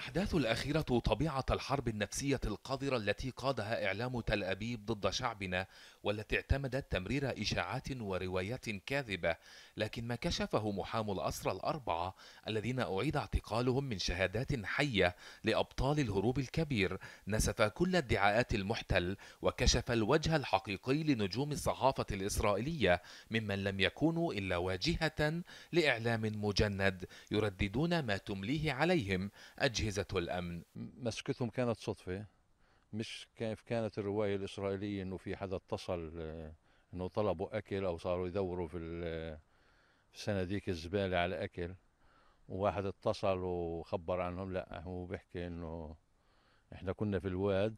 الأحداث الأخيرة طبيعة الحرب النفسية القذرة التي قادها إعلام تل أبيب ضد شعبنا والتي اعتمدت تمرير إشاعات وروايات كاذبة لكن ما كشفه محام الأسرى الأربعة الذين أعيد اعتقالهم من شهادات حية لأبطال الهروب الكبير نسف كل ادعاءات المحتل وكشف الوجه الحقيقي لنجوم الصحافة الإسرائيلية ممن لم يكونوا إلا واجهة لإعلام مجند يرددون ما تمليه عليهم أجهزة الأمن مسكتهم كانت صدفة مش كيف كانت الروايه الاسرائيليه انه في حدا اتصل آه، انه طلبوا اكل او صاروا يدوروا في صناديق الزباله على اكل وواحد اتصل وخبر عنهم لا هو بيحكي انه احنا كنا في الواد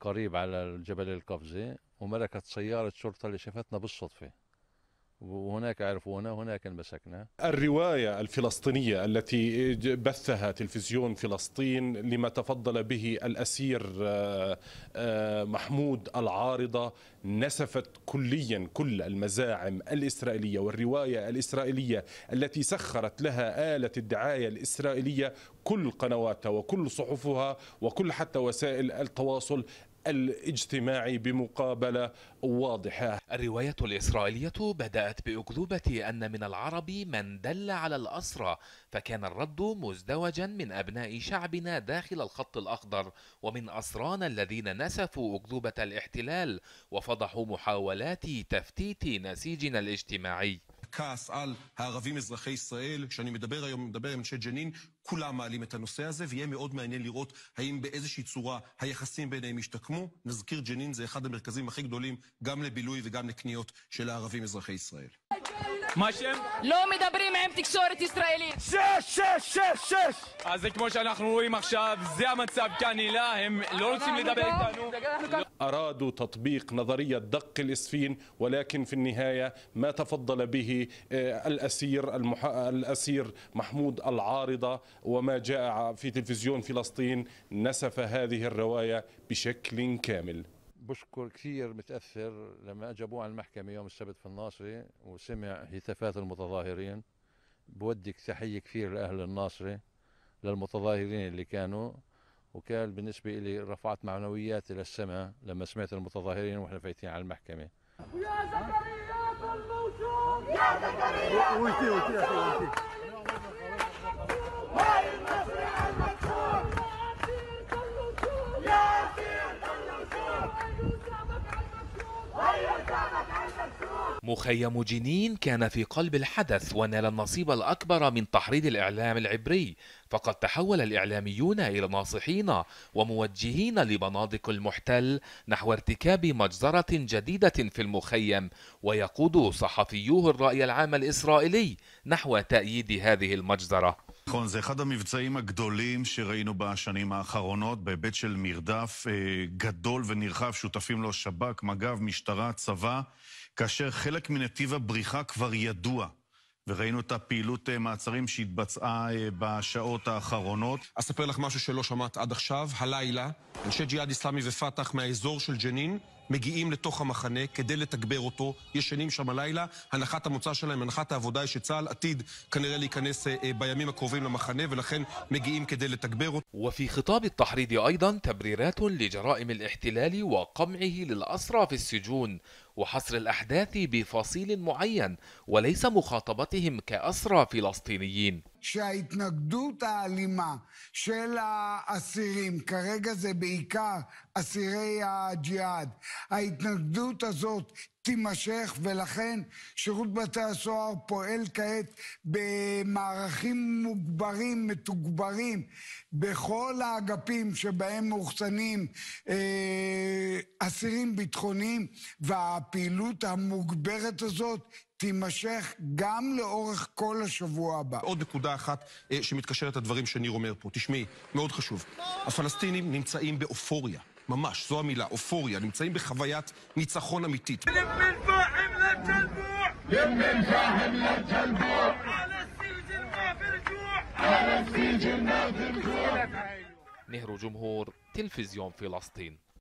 قريب على جبل القفزه وملكت سياره شرطه اللي شافتنا بالصدفه وهناك عرفونا هناك مسكنا الرواية الفلسطينية التي بثها تلفزيون فلسطين لما تفضل به الأسير آه، آه، محمود العارضة نسفت كليا كل المزاعم الإسرائيلية والرواية الإسرائيلية التي سخرت لها آلة الدعاية الإسرائيلية كل قنواتها وكل صحفها وكل حتى وسائل التواصل الاجتماعي بمقابلة واضحة الرواية الإسرائيلية بدأت بأكذوبة أن من العرب من دل على الأسرى فكان الرد مزدوجا من أبناء شعبنا داخل الخط الأخضر ومن أسرانا الذين نسفوا أكذوبة الاحتلال وفضحوا محاولات تفتيت نسيجنا الاجتماعي הכעס על הערבים אזרחי ישראל, כשאני מדבר היום, מדבר עם אנשי ג'נין, כולם מעלים את הנושא הזה, ויהיה מאוד מעניין לראות האם באיזושהי צורה היחסים ביניהם ישתקמו. נזכיר, ג'נין זה אחד המרכזים הכי גדולים, גם לבילוי וגם לקניות של הערבים אזרחי ישראל. מה שם? לא מדברים עם תקשורת ישראלית. שש, שש, שש, שש! אז זה כמו שאנחנו רואים עכשיו, זה המצב כאן, הילה, הם לא רוצים לדבר איתנו. أرادوا تطبيق نظرية دق الإسفين ولكن في النهاية ما تفضل به آه، الأسير المح... الأسير محمود العارضة وما جاء في تلفزيون فلسطين نسف هذه الرواية بشكل كامل بشكر كثير متأثر لما أجابوه عن المحكمة يوم السبت في الناصرة وسمع هتافات المتظاهرين بودك تحية كثير لأهل الناصرة للمتظاهرين اللي كانوا وكان بالنسبة لي رفعت معنوياتي للسماء لما سمعت المتظاهرين وإحنا فايتين على المحكمة يا زكريا الموسوم يا زكريا مخيم جنين كان في قلب الحدث ونال النصيب الأكبر من تحريض الإعلام العبري فقد تحول الإعلاميون إلى ناصحين وموجهين لبنادق المحتل نحو ارتكاب مجزرة جديدة في المخيم ويقود صحفيوه الرأي العام الإسرائيلي نحو تأييد هذه المجزرة נכון, זה אחד המבצעים הגדולים שראינו בשנים האחרונות, בהיבט של מרדף אה, גדול ונרחב, שותפים לו שב"כ, מג"ב, משטרה, צבא, כאשר חלק מנתיב הבריחה כבר ידוע. וראינו את הפעילות אה, מעצרים שהתבצעה אה, בשעות האחרונות. אספר לך משהו שלא שמעת עד עכשיו. הלילה, אנשי ג'יהאד איסלאמי ופת"ח מהאזור של ג'נין מגיעים לתוך המחנה כדי לתגבר אותו, ישנים שם הלילה. הנחת המוצא שלהם, הנחת העבודה היא שצה"ל עתיד כנראה להיכנס בימים הקרובים למחנה, ולכן מגיעים כדי לתגבר אותו. ופי وفي خطاب التحريض أيضا تبريرات لجرائم الاحتلال وقمعه للأسرى في السجون وحصر الأحداث بفصيل معين وليس مخاطبتهم كأسرى فلسطينيين שההתנגדות האלימה של האסירים, כרגע זה בעיקר אסירי הג'יהאד, ההתנגדות הזאת תימשך, ולכן שירות בתי הסוהר פועל כעת במערכים מוגברים, מתוגברים, בכל האגפים שבהם מאוחסנים אה, ביטחוניים, והפעילות המוגברת הזאת תימשך גם לאורך כל השבוע הבא. עוד נקודה אחת אה, שמתקשרת לדברים שניר אומר פה. תשמעי, מאוד חשוב. הפלסטינים נמצאים באופוריה. ממש, זו המילה, אופוריה, נמצאים בחוויית ניצחון אמיתית. נהרו לא לא ג'ומהור, تلفزيون פלסטין.